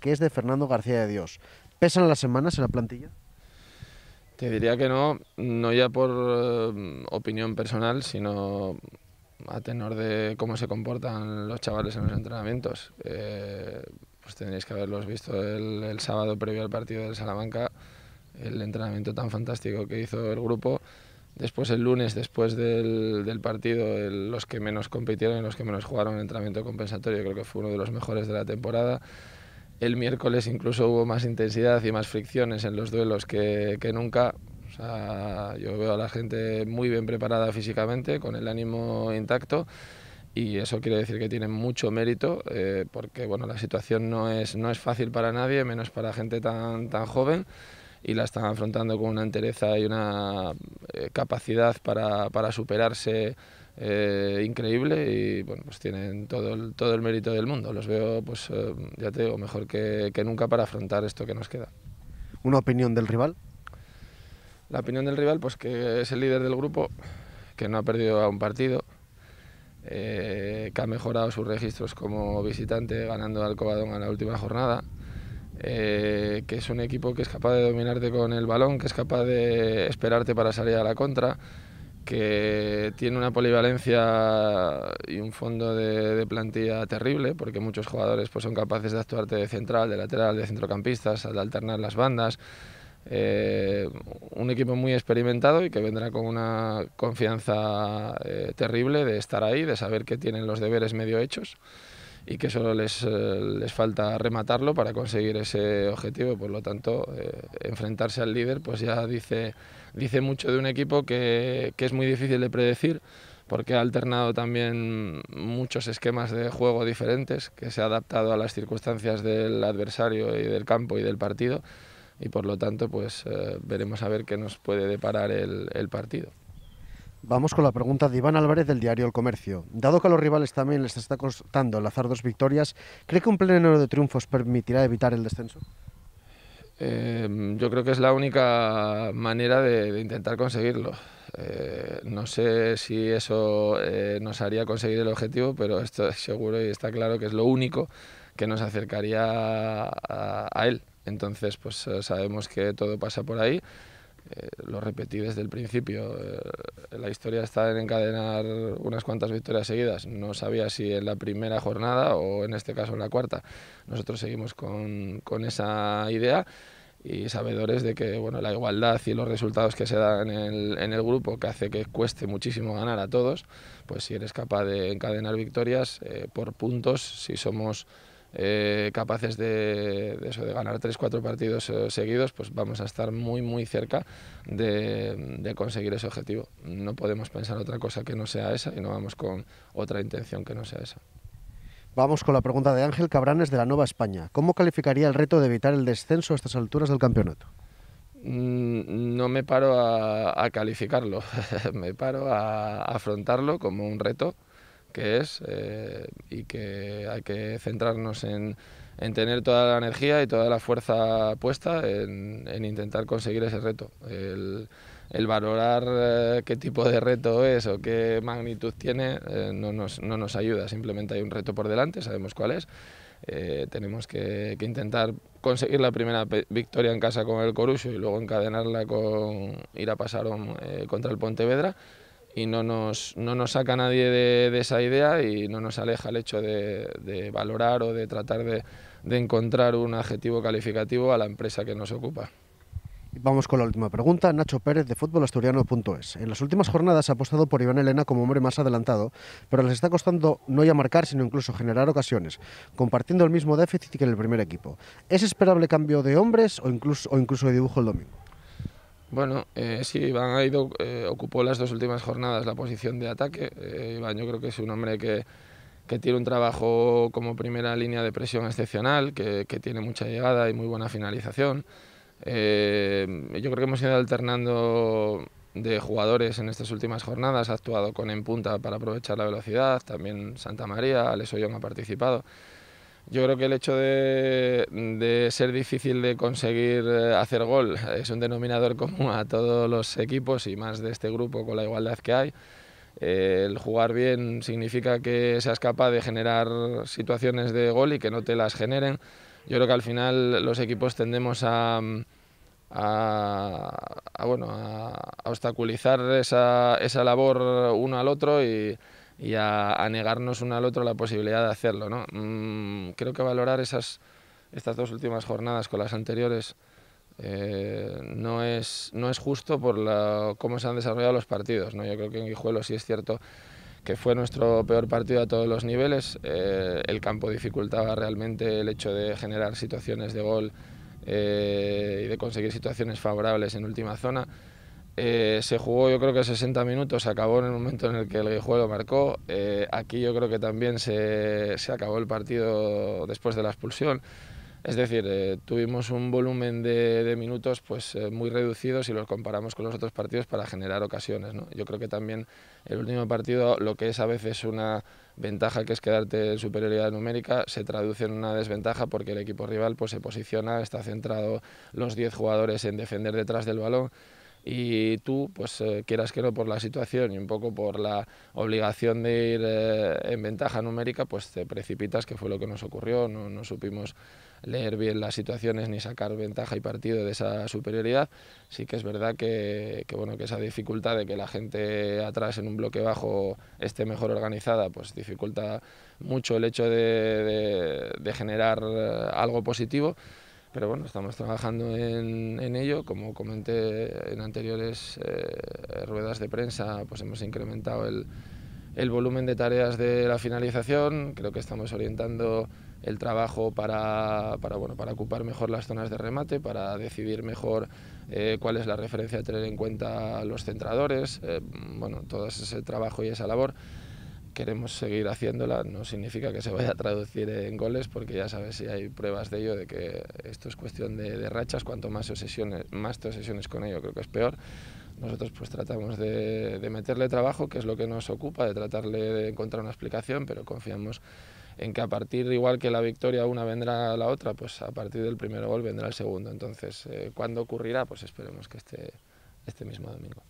que es de Fernando García de Dios. ¿Pesan las semanas en la plantilla? Te diría que no, no ya por eh, opinión personal, sino a tenor de cómo se comportan los chavales en los entrenamientos. Eh, pues tendréis que haberlos visto el, sábado previo al partido del Salamanca, el entrenamiento tan fantástico que hizo el grupo. Después el lunes, después del, partido, los que menos compitieron y los que menos jugaron el entrenamiento compensatorio, creo que fue uno de los mejores de la temporada. El miércoles incluso hubo más intensidad y más fricciones en los duelos que, nunca. yo veo a la gente muy bien preparada físicamente, con el ánimo intacto y eso quiere decir que tienen mucho mérito eh, porque bueno la situación no es no es fácil para nadie menos para gente tan tan joven y la están afrontando con una entereza y una eh, capacidad para, para superarse eh, increíble y bueno, pues tienen todo el, todo el mérito del mundo. Los veo, pues eh, ya te digo, mejor que, que, nunca para afrontar esto que nos queda. ¿Una opinión del rival? La opinión del rival, pues que es el líder del grupo, que no ha perdido a un partido, eh, que ha mejorado sus registros como visitante ganando al Cobadón en la última jornada. que es un equipo que es capaz de dominarte con el balón, que es capaz de esperarte para salir a la contra, que tiene una polivalencia y un fondo de, plantilla terrible, porque muchos jugadores pues, son capaces de actuarte de central, de lateral, de centrocampistas, de alternar las bandas. Eh, un equipo muy experimentado y que vendrá con una confianza eh, terrible de estar ahí, de saber que tienen los deberes medio hechos y que solo eh, les, falta rematarlo para conseguir ese objetivo. Por lo tanto, eh, enfrentarse al líder pues ya dice, dice mucho de un equipo que, es muy difícil de predecir porque ha alternado también muchos esquemas de juego diferentes, que se ha adaptado a las circunstancias del adversario y del campo y del partido, y por lo tanto pues eh, veremos a ver qué nos puede deparar el partido. Vamos con la pregunta de Iván Álvarez del diario El Comercio. Dado que a los rivales también les está costando azar dos victorias, ¿cree que un pleno de triunfos permitirá evitar el descenso? Eh, yo creo que es la única manera de, intentar conseguirlo. Eh, no sé si eso eh, nos haría conseguir el objetivo, pero esto es seguro y está claro que es lo único que nos acercaría a, a él. Entonces, pues sabemos que todo pasa por ahí eh, lo repetí desde el principio. Eh, la historia está en encadenar unas cuantas victorias seguidas. No sabía si en la primera jornada o en este caso en la cuarta. Nosotros seguimos con, con esa idea y sabedores de que bueno, la igualdad y los resultados que se dan en el, en el, grupo, que hace que cueste muchísimo ganar a todos, pues si eres capaz de encadenar victorias eh, por puntos, si somos eh, capaces de, eso, de ganar tres, cuatro partidos eh, seguidos, pues vamos a estar muy, muy cerca de, conseguir ese objetivo. No podemos pensar otra cosa que no sea esa y no vamos con otra intención que no sea esa. Vamos con la pregunta de Ángel Cabranes de la Nueva España. ¿Cómo calificaría el reto de evitar el descenso a estas alturas del campeonato? Mm, no me paro a, calificarlo, me paro a afrontarlo como un reto que es eh, y que hay que centrarnos en, en, tener toda la energía y toda la fuerza puesta en, intentar conseguir ese reto. El, valorar eh, qué tipo de reto es o qué magnitud tiene eh, no, nos, no, nos, ayuda, simplemente hay un reto por delante, sabemos cuál es. tenemos que, que, intentar conseguir la primera victoria en casa con el Corucho y luego encadenarla con ir a pasar contra el Pontevedra y no nos, no nos saca nadie de, esa idea y no nos aleja el hecho de, valorar o de tratar de, encontrar un adjetivo calificativo a la empresa que nos ocupa. Vamos con la última pregunta. Nacho Pérez de futbolasturiano.es. En las últimas jornadas ha apostado por Iván Elena como hombre más adelantado, pero les está costando no ya marcar, sino incluso generar ocasiones, compartiendo el mismo déficit que en el primer equipo. ¿Es esperable cambio de hombres o incluso, o incluso de dibujo el domingo? Bueno, eh, sí, Iván ha ido, eh, ocupó las dos últimas jornadas la posición de ataque. Eh, Iván yo creo que es un hombre que, tiene un trabajo como primera línea de presión excepcional, que, tiene mucha llegada y muy buena finalización. Eh, yo creo que hemos ido alternando de jugadores en estas últimas jornadas. Ha actuado con en punta para aprovechar la velocidad, también Santa María, Alessio Ollón ha participado. Yo creo que el hecho de, ser difícil de conseguir eh, hacer gol eh, es un denominador común a todos los equipos y más de este grupo con la igualdad que hay. Eh, el jugar bien significa que seas capaz de generar situaciones de gol y que no te las generen. Yo creo que al final los equipos tendemos a, bueno, a, obstaculizar esa, esa labor uno al otro y y a, negarnos uno al otro la posibilidad de hacerlo. ¿no? Mm, creo que valorar esas, estas dos últimas jornadas con las anteriores eh, no, es, no es justo por cómo se han desarrollado los partidos. ¿no? Yo creo que en Guijuelo sí es cierto que fue nuestro peor partido a todos los niveles. Eh, el campo dificultaba realmente el hecho de generar situaciones de gol eh, y de conseguir situaciones favorables en última zona. Eh, se jugó yo creo que 60 minutos, se acabó en el momento en el que el Guijuelo marcó. Eh, aquí yo creo que también se, acabó el partido después de la expulsión. Es decir, eh, tuvimos un volumen de, minutos pues, muy reducido si los comparamos con los otros partidos para generar ocasiones. ¿no? Yo creo que también el último partido, lo que es a veces una ventaja que es quedarte en superioridad numérica se traduce en una desventaja porque el equipo rival pues, se posiciona, está centrado los 10 jugadores en defender detrás del balón y tú, pues eh, quieras que no, por la situación y un poco por la obligación de ir eh, en ventaja numérica, pues te precipitas, que fue lo que nos ocurrió, no, supimos leer bien las situaciones ni sacar ventaja y partido de esa superioridad. Sí que es verdad que, bueno, que esa dificultad de que la gente atrás en un bloque bajo esté mejor organizada, pues dificulta mucho el hecho de generar eh, algo positivo. Pero bueno, estamos trabajando en, ello. Como comenté en anteriores eh, ruedas de prensa, pues hemos incrementado el, volumen de tareas de la finalización. Creo que estamos orientando el trabajo para, bueno, para ocupar mejor las zonas de remate, para decidir mejor eh, cuál es la referencia a tener en cuenta los centradores, eh, bueno, todo ese trabajo y esa labor queremos seguir haciéndola, no significa que se vaya a traducir en goles, porque ya sabes si hay pruebas de ello, de que esto es cuestión de, rachas, cuanto más obsesiones, más te obsesiones con ello, creo que es peor. Nosotros pues tratamos de, meterle trabajo, que es lo que nos ocupa, de tratarle de encontrar una explicación, pero confiamos en que a partir, igual que la victoria una vendrá la otra, pues a partir del primer gol vendrá el segundo. Entonces, eh, ¿cuándo ocurrirá? Pues esperemos que este este mismo domingo.